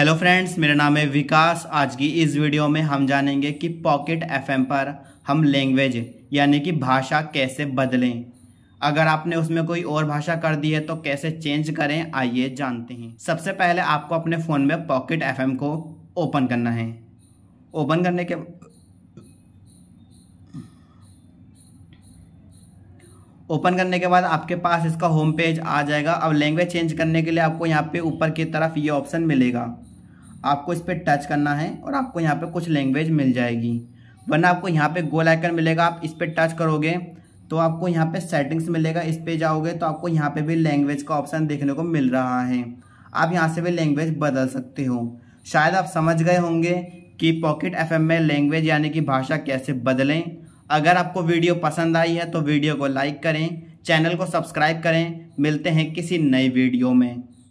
hello friends मेरा नाम है विकास आज की इस वीडियो में हम जानेंगे कि पॉकेट एफएम पर हम लैंग्वेज यानी कि भाषा कैसे बदलें अगर आपने उसमें कोई और भाषा कर दी है तो कैसे चेंज करें आइए जानते हैं सबसे पहले आपको अपने फ़ोन में पॉकेट एफएम को ओपन करना है ओपन करने के ओपन करने के बाद आपके पास इसका होम पेज आ जाएगा अब लैंग्वेज चेंज करने के लिए आपको यहाँ पे ऊपर की तरफ ये ऑप्शन मिलेगा आपको इस पर टच करना है और आपको यहाँ पर कुछ लैंग्वेज मिल जाएगी वरना आपको यहाँ पे गोल आइकन मिलेगा आप इस पर टच करोगे तो आपको यहाँ पे सेटिंग्स मिलेगा इस पे जाओगे तो आपको यहाँ पे भी लैंग्वेज का ऑप्शन देखने को मिल रहा है आप यहाँ से भी लैंग्वेज बदल सकते हो शायद आप समझ गए होंगे कि पॉकेट एफ में लैंग्वेज यानी कि भाषा कैसे बदलें अगर आपको वीडियो पसंद आई है तो वीडियो को लाइक करें चैनल को सब्सक्राइब करें मिलते हैं किसी नई वीडियो में